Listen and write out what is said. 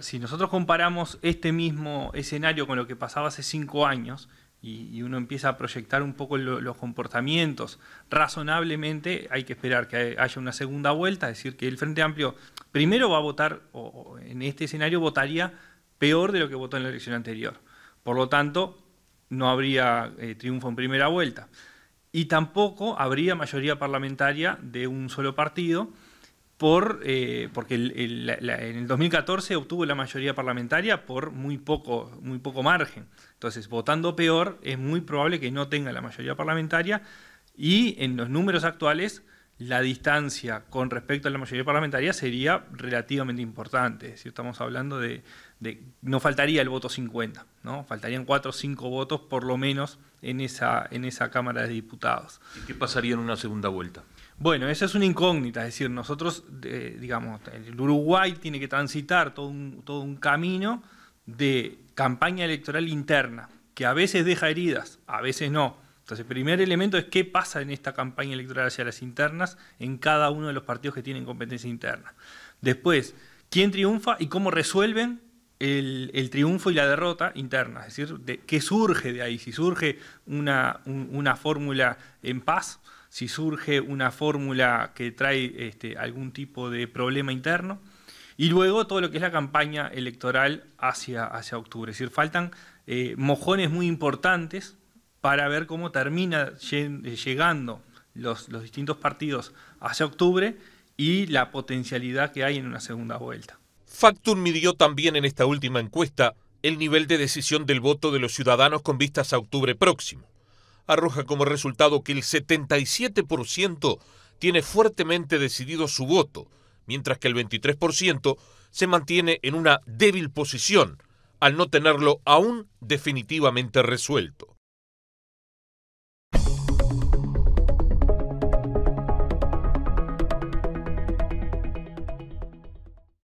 si nosotros comparamos este mismo escenario con lo que pasaba hace cinco años, y, uno empieza a proyectar un poco los comportamientos, razonablemente hay que esperar que haya una segunda vuelta, es decir, que el Frente Amplio primero va a votar, o, en este escenario votaría peor de lo que votó en la elección anterior. Por lo tanto, no habría eh, triunfo en primera vuelta. Y tampoco habría mayoría parlamentaria de un solo partido, eh, porque en el 2014 obtuvo la mayoría parlamentaria por muy poco, muy poco margen. Entonces, votando peor, es muy probable que no tenga la mayoría parlamentaria y en los números actuales la distancia con respecto a la mayoría parlamentaria sería relativamente importante. si estamos hablando de, no faltaría el voto 50, ¿no? faltarían 4 o 5 votos por lo menos en esa, en esa Cámara de Diputados. ¿Y qué pasaría en una segunda vuelta? Bueno, esa es una incógnita, es decir, nosotros, digamos, el Uruguay tiene que transitar todo un, todo un camino de campaña electoral interna, que a veces deja heridas, a veces no. Entonces, el primer elemento es qué pasa en esta campaña electoral hacia las internas en cada uno de los partidos que tienen competencia interna. Después, quién triunfa y cómo resuelven el, triunfo y la derrota interna, es decir, de, qué surge de ahí, si surge una, una fórmula en paz si surge una fórmula que trae este, algún tipo de problema interno, y luego todo lo que es la campaña electoral hacia, hacia octubre. Es decir, faltan eh, mojones muy importantes para ver cómo termina eh, llegando los, los distintos partidos hacia octubre y la potencialidad que hay en una segunda vuelta. Factum midió también en esta última encuesta el nivel de decisión del voto de los ciudadanos con vistas a octubre próximo arroja como resultado que el 77% tiene fuertemente decidido su voto, mientras que el 23% se mantiene en una débil posición, al no tenerlo aún definitivamente resuelto.